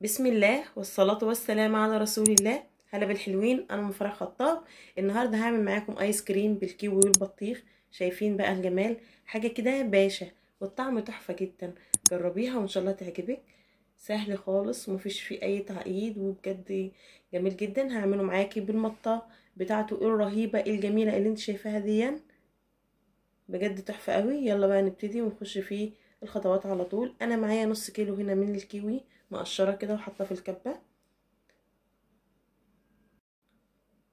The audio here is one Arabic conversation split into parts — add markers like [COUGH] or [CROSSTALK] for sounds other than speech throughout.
بسم الله والصلاة والسلام على رسول الله هلا بالحلوين انا من فرح خطاب النهاردة هعمل معاكم ايس كريم بالكيوي والبطيخ شايفين بقى الجمال حاجة كده باشا والطعم تحفة جدا جربيها وان شاء الله تعجبك سهل خالص ومفيش فيه اي تعقيد وبجد جميل جدا هعمله معاكي بالمطة بتاعته الرهيبة الجميلة اللي انت شايفاها دي بجد تحفة قوي يلا بقى نبتدي ونخش فيه الخطوات على طول انا معايا نص كيلو هنا من الكيوي مقشره كده وحاطه في الكبه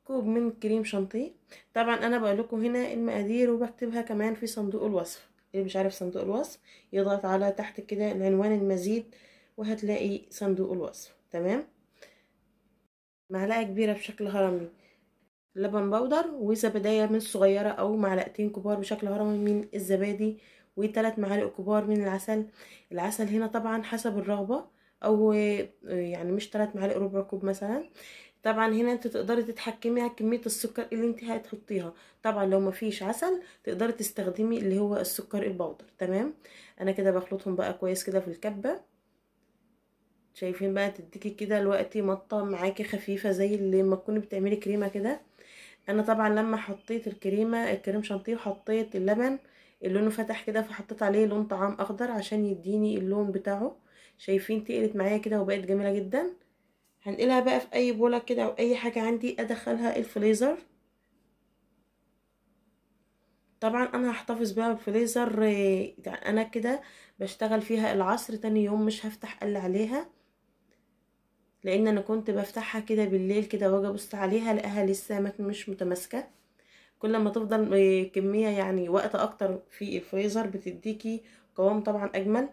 كوب من كريم شانتيه طبعا انا بقول لكم هنا المقادير وبكتبها كمان في صندوق الوصف اللي مش عارف صندوق الوصف يضغط على تحت كده العنوان المزيد وهتلاقي صندوق الوصف تمام معلقه كبيره بشكل هرمي لبن بودر وزبدية من صغيره أو معلقتين كبار بشكل هرمي من الزبادي وثلاث معالق كبار من العسل العسل هنا طبعا حسب الرغبة او يعني مش 3 معالق ربع كوب مثلا طبعا هنا انت تقدري تتحكمي على كميه السكر اللي انت هتحطيها طبعا لو ما فيش عسل تقدري تستخدمي اللي هو السكر البودر تمام انا كده بخلطهم بقى كويس كده في الكبه شايفين بقى تديكي كده الوقت مطه معاكي خفيفه زي لما تكوني بتعملي كريمه كده انا طبعا لما حطيت الكريمه الكريم شانتيه وحطيت اللبن اللون فتح كده فحطيت عليه لون طعام اخضر عشان يديني اللون بتاعه شايفين تقلت معايا كده وبقت جميله جدا هنقلها بقى في اي بوله كده او اي حاجه عندي ادخلها الفليزر طبعا انا هحتفظ بقى آه، يعني انا كده بشتغل فيها العصر تاني يوم مش هفتح قل عليها لان انا كنت بفتحها كده بالليل كده واجي ابص عليها لقاها لسه مش متماسكه كل ما تفضل آه، كميه يعني وقت اكتر في الفريزر بتديكي قوام طبعا اجمل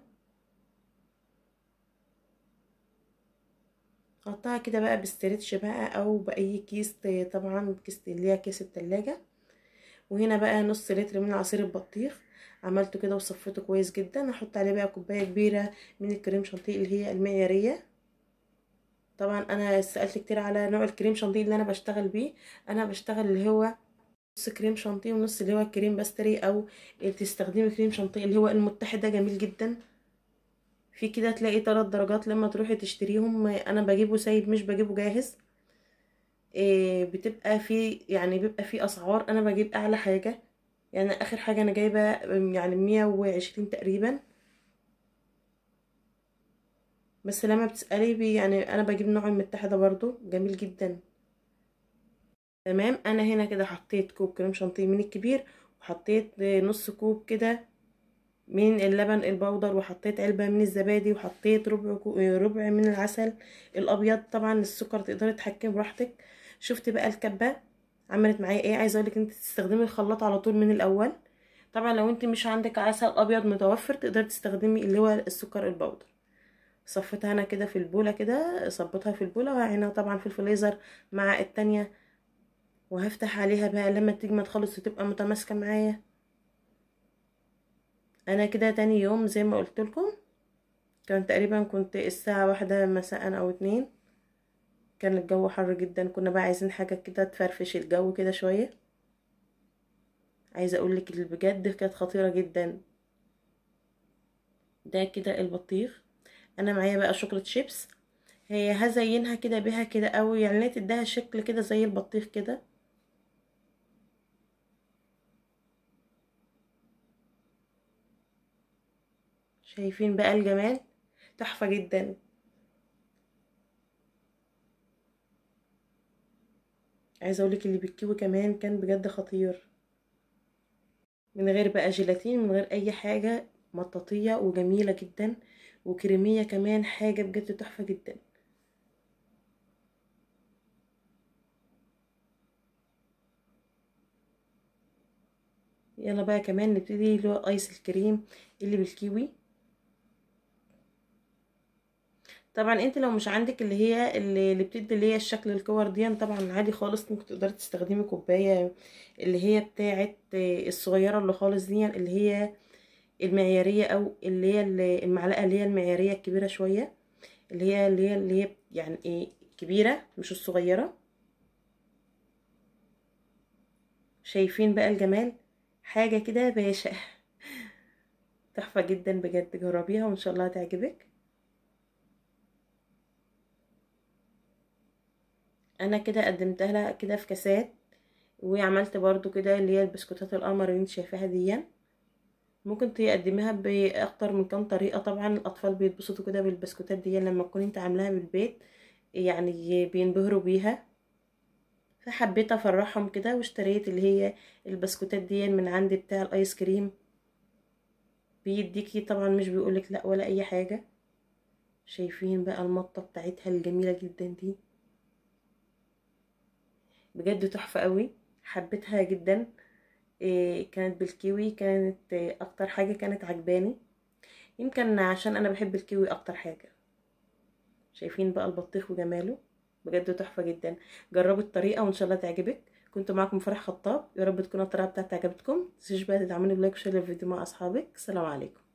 قطعها كده بقى بستريتش بقى او باي كيس طبعا كيس اللي هي كيس التلاجة وهنا بقى نص لتر من عصير البطيخ عملته كده وصفيته كويس جدا هحط عليه بقى كوبايه كبيره من الكريم شانتيه اللي هي المعياريه طبعا انا سالت كتير على نوع الكريم شانتيه اللي انا بشتغل بيه انا بشتغل اللي هو نص كريم شانتيه ونص اللي هو الكريم باستري او تستخدمي كريم شانتيه اللي هو المتحده جميل جدا في كده تلاقي تلات درجات لما تروحي تشتريهم انا بجيبه سايب مش بجيبه جاهز إيه بتبقى في يعني بيبقى في اسعار انا بجيب اعلى حاجه يعني اخر حاجه انا جايبه يعني مية وعشرين تقريبا بس لما بتسالي بي يعني انا بجيب نوع المتحده برضو جميل جدا تمام انا هنا كده حطيت كوب كريم شانتيه من الكبير وحطيت نص كوب كده من اللبن البودر وحطيت علبة من الزبادي وحطيت ربع ربع من العسل الابيض طبعا السكر تقدري تتحكمي براحتك شفت بقى الكبة عملت معايا ايه عايزه اقولك انت تستخدمي الخلاط على طول من الاول طبعا لو انت مش عندك عسل ابيض متوفر تقدري تستخدمي اللي هو السكر البودر صفيتها انا كده في البوله كده صبتها في البوله وهنا طبعا في الفليزر مع التانية وهفتح عليها بقى لما تجمد خالص وتبقى متماسكه معايا انا كده تاني يوم زي ما قلت لكم كان تقريبا كنت الساعة واحدة مساء او اتنين كان الجو حر جدا كنا بقى عايزين حاجة كده تفرفش الجو كده شوية عايزة اقولك بجد كانت خطيرة جدا ده كده البطيخ انا معايا بقى شوكولات شيبس هي هزينها كده بها كده قوي يعني ليه تديها شكل كده زي البطيخ كده شايفين بقى الجمال تحفة جدا عايزة اقولك اللي بالكيوي كمان كان بجد خطير من غير بقى جيلاتين من غير اي حاجة مطاطية وجميلة جدا وكريمية كمان حاجة بجد تحفة جدا يلا بقى كمان نبتدي اللي هو ايس الكريم اللي بالكيوي طبعا انت لو مش عندك اللي هي اللي بتدي اللي هي الشكل الكور دي طبعا عادي خالص ممكن تقدري تستخدمي كوبايه اللي هي بتاعه الصغيره اللي خالص دي اللي هي المعياريه او اللي هي المعلقه اللي هي المعياريه الكبيره شويه اللي هي اللي هي اللي هي يعني ايه كبيره مش الصغيره شايفين بقى الجمال حاجه كده باشا [LAUGHS] تحفه جدا بجد جربيها وان شاء الله هتعجبك انا كده قدمتها لها كده في كاسات وعملت برضو كده اللي هي البسكوتات القمر اللي انت شايفاها دي ممكن تقدميها باكتر من كام طريقه طبعا الاطفال بيتبسطوا كده بالبسكوتات دي يعني لما تكوني انت عاملاها بالبيت يعني بينبهروا بيها فحبيت افرحهم كده واشتريت اللي هي البسكوتات دي من عندي بتاع الايس كريم بيديكي طبعا مش بيقولك لا ولا اي حاجه شايفين بقى المطه بتاعتها الجميله جدا دي بجد تحفة قوي حبيتها جدا إيه، كانت بالكيوي كانت اكتر حاجة كانت عجباني يمكن عشان انا بحب الكيوي اكتر حاجة شايفين بقى البطيخ وجماله بجد تحفة جدا جربوا الطريقة وان شاء الله تعجبك كنت معاكم فرح خطاب يا رب تكون الطريقة بتاعتي عجبتكم متنسوش بقى تدعموني بلايك وشير الفيديو مع اصحابك سلام عليكم